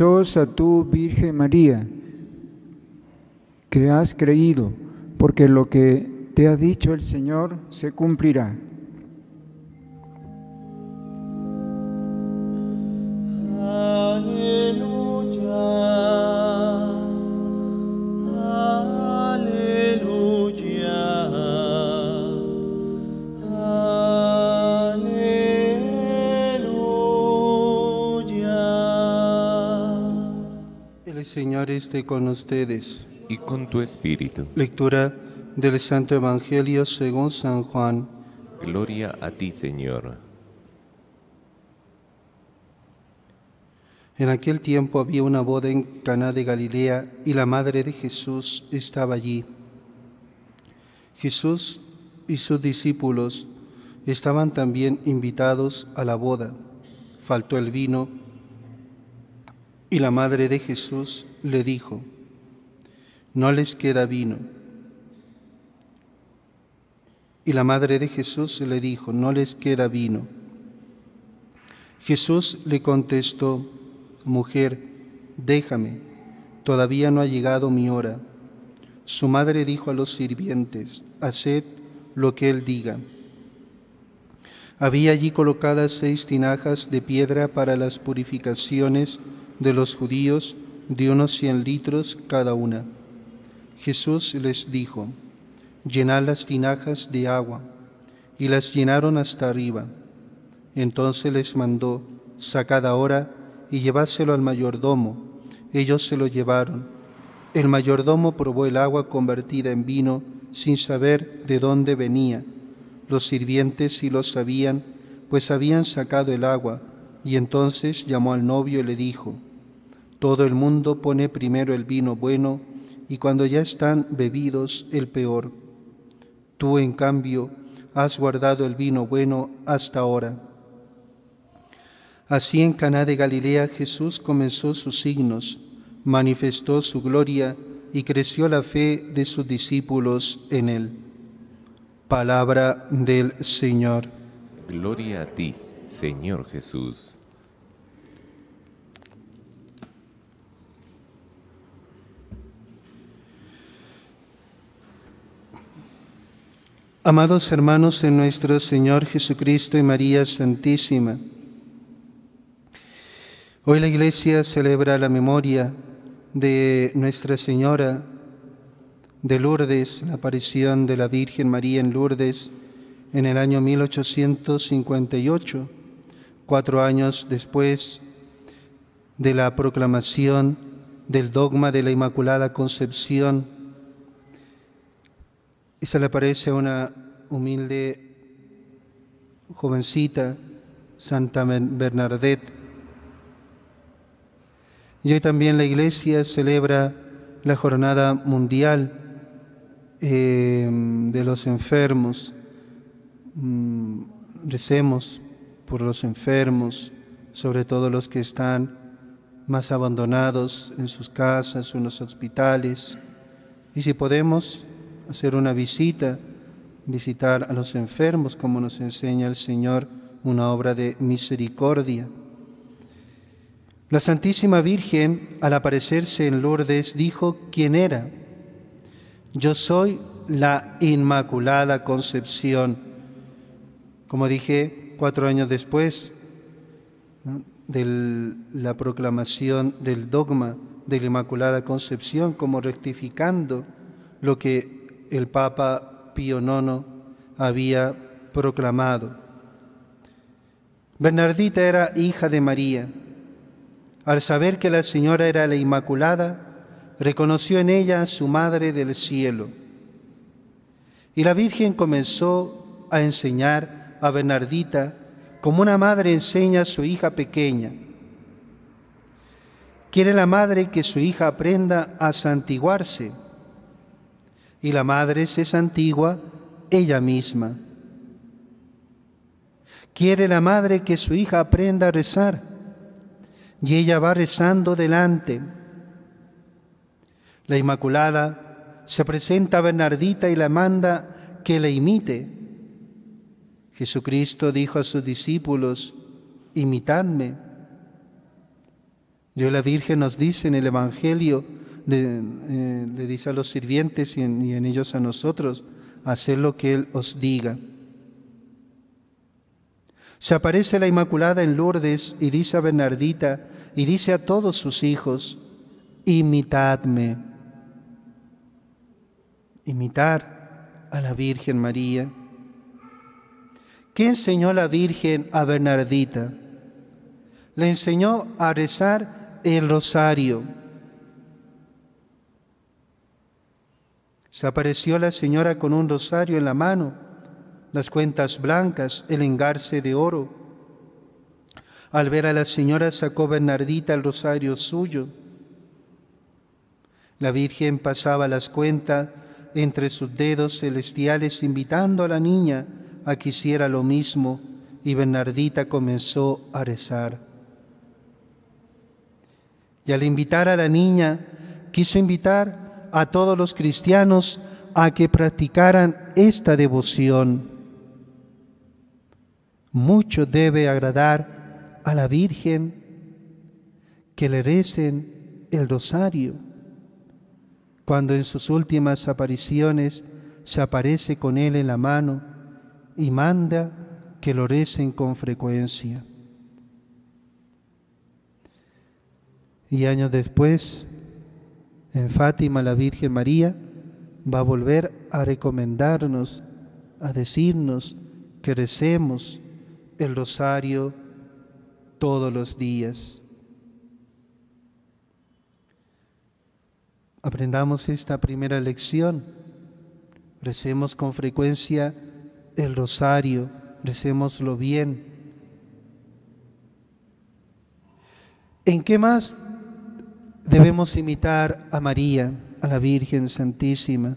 a tú, Virgen María, que has creído, porque lo que te ha dicho el Señor se cumplirá. esté con ustedes. Y con tu espíritu. Lectura del Santo Evangelio según San Juan. Gloria a ti, Señor. En aquel tiempo había una boda en Caná de Galilea y la madre de Jesús estaba allí. Jesús y sus discípulos estaban también invitados a la boda. Faltó el vino y la madre de Jesús le dijo, no les queda vino. Y la madre de Jesús le dijo, no les queda vino. Jesús le contestó, mujer, déjame, todavía no ha llegado mi hora. Su madre dijo a los sirvientes, haced lo que él diga. Había allí colocadas seis tinajas de piedra para las purificaciones, de los judíos de unos cien litros cada una. Jesús les dijo, llenad las tinajas de agua, y las llenaron hasta arriba. Entonces les mandó, sacad ahora y lleváselo al mayordomo. Ellos se lo llevaron. El mayordomo probó el agua convertida en vino sin saber de dónde venía. Los sirvientes sí lo sabían, pues habían sacado el agua, y entonces llamó al novio y le dijo, todo el mundo pone primero el vino bueno y cuando ya están bebidos el peor. Tú, en cambio, has guardado el vino bueno hasta ahora. Así en Caná de Galilea Jesús comenzó sus signos, manifestó su gloria y creció la fe de sus discípulos en él. Palabra del Señor. Gloria a ti, Señor Jesús. Amados hermanos en nuestro Señor Jesucristo y María Santísima, hoy la Iglesia celebra la memoria de Nuestra Señora de Lourdes, la aparición de la Virgen María en Lourdes en el año 1858, cuatro años después de la proclamación del dogma de la Inmaculada Concepción y se le aparece una humilde jovencita, Santa Bernadette. Y hoy también la iglesia celebra la jornada mundial eh, de los enfermos. Mm, recemos por los enfermos, sobre todo los que están más abandonados en sus casas, en los hospitales. Y si podemos, hacer una visita, visitar a los enfermos, como nos enseña el Señor, una obra de misericordia. La Santísima Virgen, al aparecerse en Lourdes, dijo quién era. Yo soy la Inmaculada Concepción. Como dije, cuatro años después de la proclamación del dogma de la Inmaculada Concepción, como rectificando lo que el Papa Pío IX había proclamado. Bernardita era hija de María. Al saber que la Señora era la Inmaculada, reconoció en ella a su Madre del Cielo. Y la Virgen comenzó a enseñar a Bernardita como una madre enseña a su hija pequeña. Quiere la madre que su hija aprenda a santiguarse y la madre se antigua ella misma. Quiere la madre que su hija aprenda a rezar y ella va rezando delante. La Inmaculada se presenta a Bernardita y la manda que le imite. Jesucristo dijo a sus discípulos, imitadme. Yo la Virgen nos dice en el Evangelio, eh, le, dice a los sirvientes y en, ellos a nosotros, hacer lo que Él os diga. Se aparece la Inmaculada en Lourdes y dice a Bernardita y dice a todos sus hijos, imitadme. Imitar a la Virgen María. ¿Qué enseñó la Virgen a Bernardita? Le enseñó a rezar el rosario Se apareció la señora con un rosario en la mano, las cuentas blancas, el engarce de oro. Al ver a la señora sacó Bernardita el rosario suyo. La Virgen pasaba las cuentas entre sus dedos celestiales invitando a la niña a que hiciera lo mismo y Bernardita comenzó a rezar. Y al invitar a la niña, quiso invitar a todos los cristianos a que practicaran esta devoción. Mucho debe agradar a la Virgen que le recen el rosario, cuando en sus últimas apariciones se aparece con él en la mano y manda que lo recen con frecuencia. Y años después, en Fátima la Virgen María va a volver a recomendarnos, a decirnos que recemos el rosario todos los días. Aprendamos esta primera lección. Recemos con frecuencia el rosario, recémoslo bien. ¿En qué más debemos imitar a María, a la Virgen Santísima.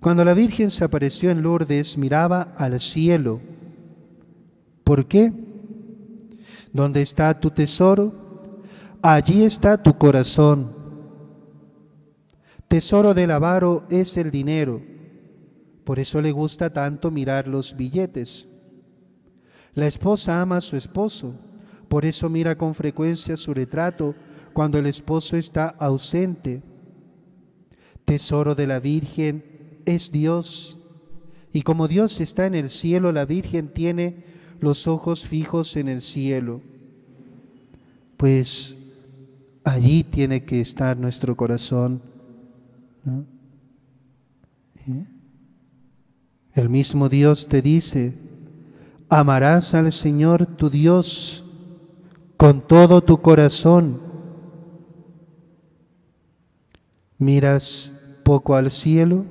Cuando la Virgen se apareció en Lourdes, miraba al cielo. ¿Por qué? ¿Dónde está tu tesoro, allí está tu corazón. Tesoro del avaro es el dinero. Por eso le gusta tanto mirar los billetes. La esposa ama a su esposo. Por eso mira con frecuencia su retrato cuando el esposo está ausente. Tesoro de la Virgen es Dios. Y como Dios está en el cielo, la Virgen tiene los ojos fijos en el cielo. Pues allí tiene que estar nuestro corazón. El mismo Dios te dice, amarás al Señor tu Dios con todo tu corazón miras poco al cielo,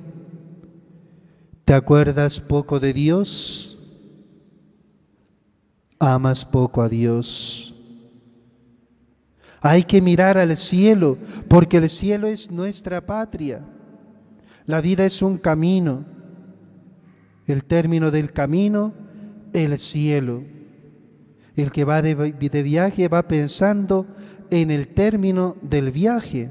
te acuerdas poco de Dios, amas poco a Dios. Hay que mirar al cielo, porque el cielo es nuestra patria. La vida es un camino. El término del camino, el cielo. El que va de, viaje va pensando en el término del viaje.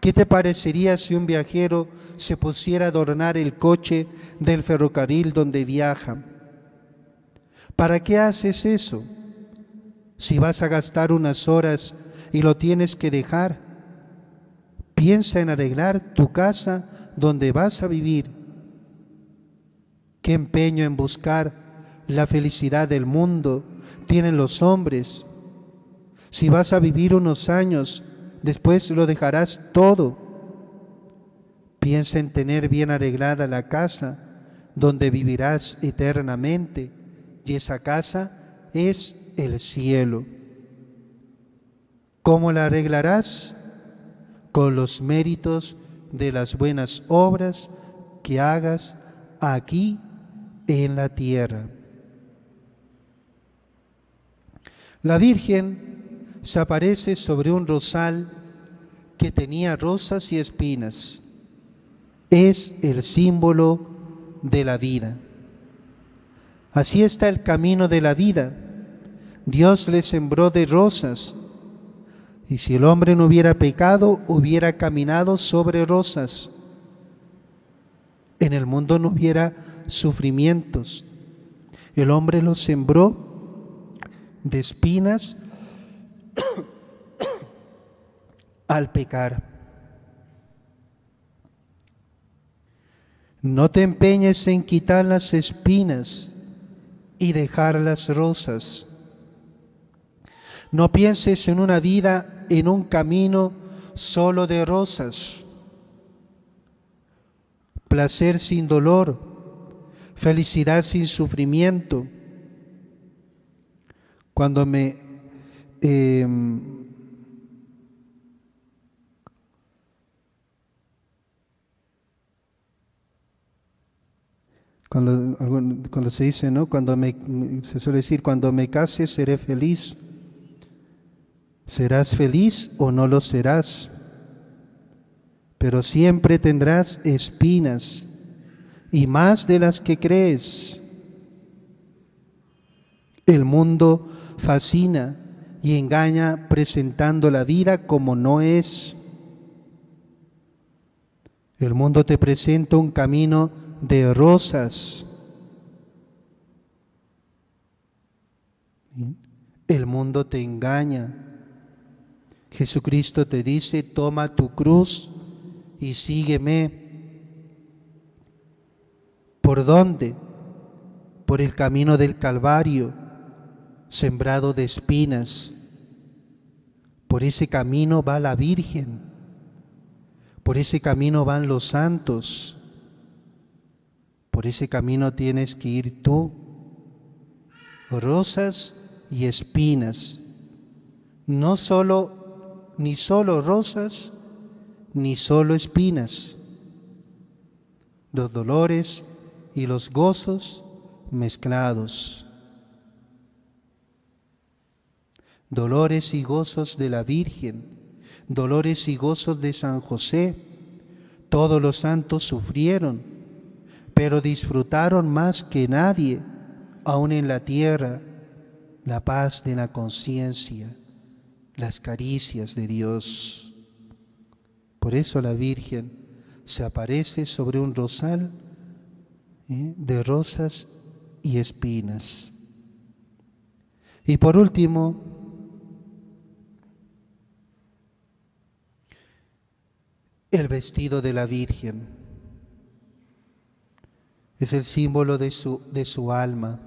¿Qué te parecería si un viajero se pusiera a adornar el coche del ferrocarril donde viaja? ¿Para qué haces eso? Si vas a gastar unas horas y lo tienes que dejar, piensa en arreglar tu casa donde vas a vivir. ¿Qué empeño en buscar la felicidad del mundo tienen los hombres? Si vas a vivir unos años, después lo dejarás todo. Piensa en tener bien arreglada la casa donde vivirás eternamente, y esa casa es el cielo. ¿Cómo la arreglarás? Con los méritos de las buenas obras que hagas aquí en la tierra. La Virgen se aparece sobre un rosal que tenía rosas y espinas. Es el símbolo de la vida. Así está el camino de la vida. Dios le sembró de rosas. Y si el hombre no hubiera pecado, hubiera caminado sobre rosas. En el mundo no hubiera sufrimientos. El hombre lo sembró de espinas al pecar. No te empeñes en quitar las espinas y dejar las rosas. No pienses en una vida, en un camino solo de rosas. Placer sin dolor, felicidad sin sufrimiento. Cuando me Em, cuando, se dice, ¿no? Cuando me, se suele decir, cuando me case seré feliz. ¿Serás feliz o no lo serás? Pero siempre tendrás espinas y más de las que crees. El mundo fascina, y engaña presentando la vida como no es. El mundo te presenta un camino de rosas. El mundo te engaña. Jesucristo te dice, toma tu cruz y sígueme. ¿Por dónde? Por el camino del Calvario sembrado de espinas. Por ese camino va la Virgen, por ese camino van los santos, por ese camino tienes que ir tú. Rosas y espinas, no solo, ni solo rosas, ni solo espinas. Los dolores y los gozos mezclados. dolores y gozos de la Virgen, dolores y gozos de San José. Todos los santos sufrieron, pero disfrutaron más que nadie, aun en la tierra, la paz de la conciencia, las caricias de Dios. Por eso la Virgen se aparece sobre un rosal ¿eh? de rosas y espinas. Y por último, el vestido de la Virgen. Es el símbolo de su, de su alma.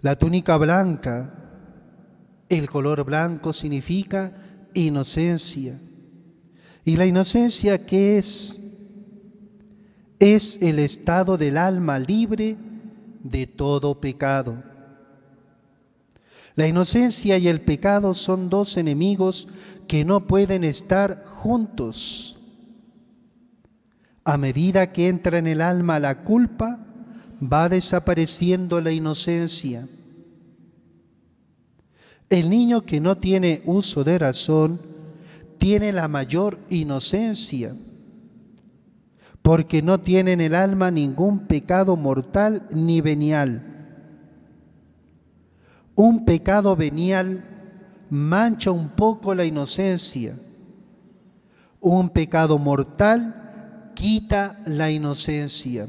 La túnica blanca, el color blanco significa inocencia. ¿Y la inocencia qué es? Es el estado del alma libre de todo pecado. La inocencia y el pecado son dos enemigos que no pueden estar juntos. A medida que entra en el alma la culpa, va desapareciendo la inocencia. El niño que no tiene uso de razón tiene la mayor inocencia, porque no tiene en el alma ningún pecado mortal ni venial. Un pecado venial mancha un poco la inocencia. Un pecado mortal quita la inocencia.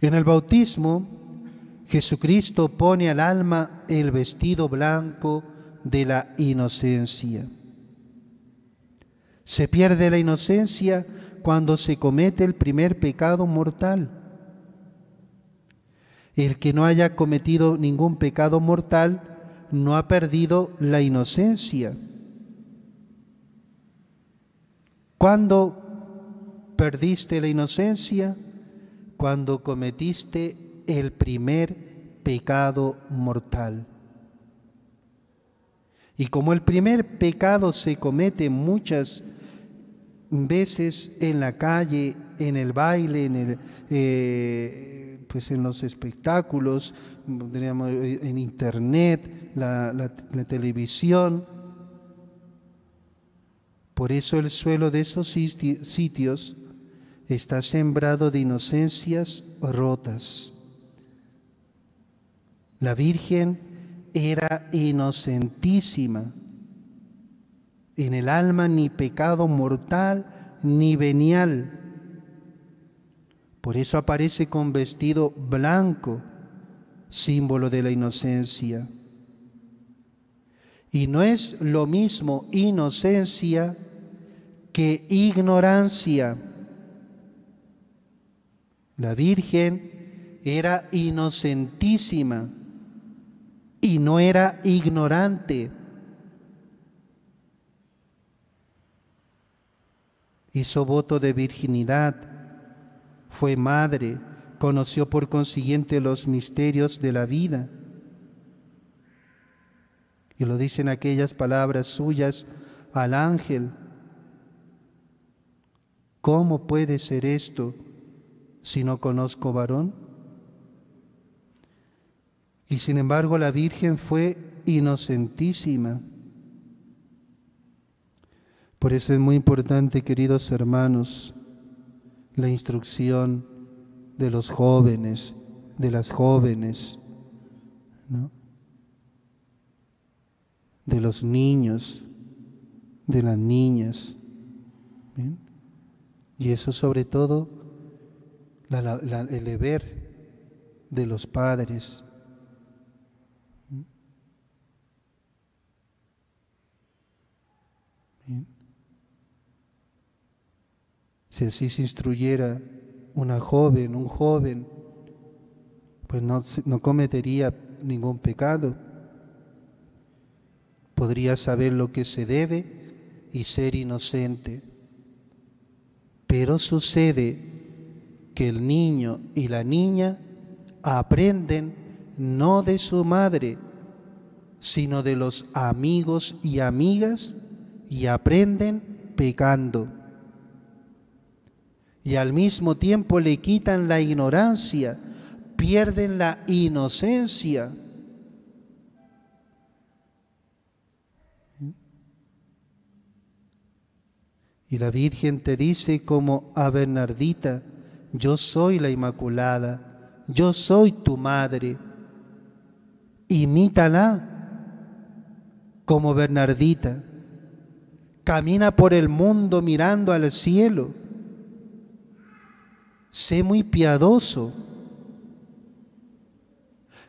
En el bautismo, Jesucristo pone al alma el vestido blanco de la inocencia. Se pierde la inocencia cuando se comete el primer pecado mortal el que no haya cometido ningún pecado mortal no ha perdido la inocencia. ¿Cuándo perdiste la inocencia? Cuando cometiste el primer pecado mortal. Y como el primer pecado se comete muchas veces en la calle, en el baile, en el, eh, pues en los espectáculos, eh, en internet, la, la televisión. Por eso el suelo de esos sitios está sembrado de inocencias rotas. La Virgen era inocentísima. En el alma ni pecado mortal ni venial por eso aparece con vestido blanco, símbolo de la inocencia. Y no es lo mismo inocencia que ignorancia. La Virgen era inocentísima y no era ignorante. Hizo voto de virginidad fue madre, conoció por consiguiente los misterios de la vida. Y lo dicen aquellas palabras suyas al ángel. ¿Cómo puede ser esto si no conozco varón? Y sin embargo la Virgen fue inocentísima. Por eso es muy importante, queridos hermanos, la instrucción de los jóvenes, de las jóvenes, de los niños, de las niñas. Y eso sobre todo, el deber de los padres. Si así se instruyera una joven, un joven, pues no, cometería ningún pecado. Podría saber lo que se debe y ser inocente. Pero sucede que el niño y la niña aprenden no de su madre, sino de los amigos y amigas y aprenden pecando y al mismo tiempo le quitan la ignorancia, pierden la inocencia. Y la Virgen te dice como a Bernardita, yo soy la Inmaculada, yo soy tu madre, imítala como Bernardita, camina por el mundo mirando al cielo sé muy piadoso.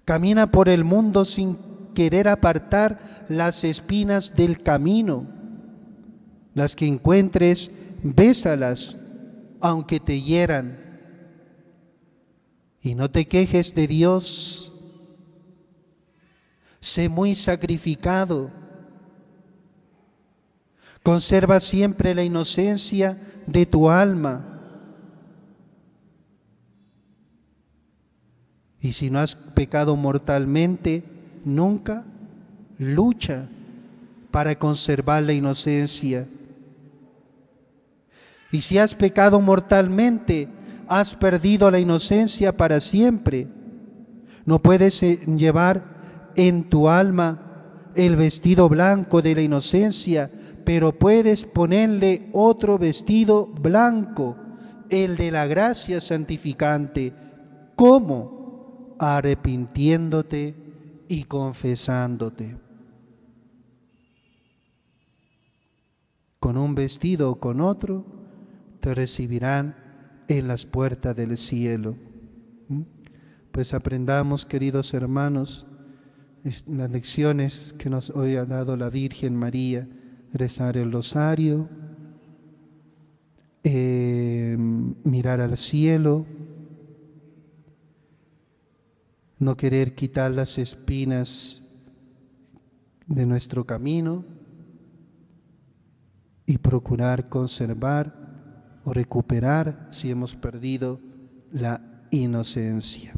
Camina por el mundo sin querer apartar las espinas del camino. Las que encuentres, bésalas, aunque te hieran. Y no te quejes de Dios. Sé muy sacrificado. Conserva siempre la inocencia de tu alma Y si no has pecado mortalmente, nunca lucha para conservar la inocencia. Y si has pecado mortalmente, has perdido la inocencia para siempre. No puedes eh, llevar en tu alma el vestido blanco de la inocencia, pero puedes ponerle otro vestido blanco, el de la gracia santificante. ¿Cómo? arrepintiéndote y confesándote. Con un vestido o con otro, te recibirán en las puertas del cielo. ¿Mm? Pues aprendamos, queridos hermanos, las lecciones que nos hoy ha dado la Virgen María, rezar el rosario, em, mirar al cielo, no querer quitar las espinas de nuestro camino y procurar conservar o recuperar si hemos perdido la inocencia.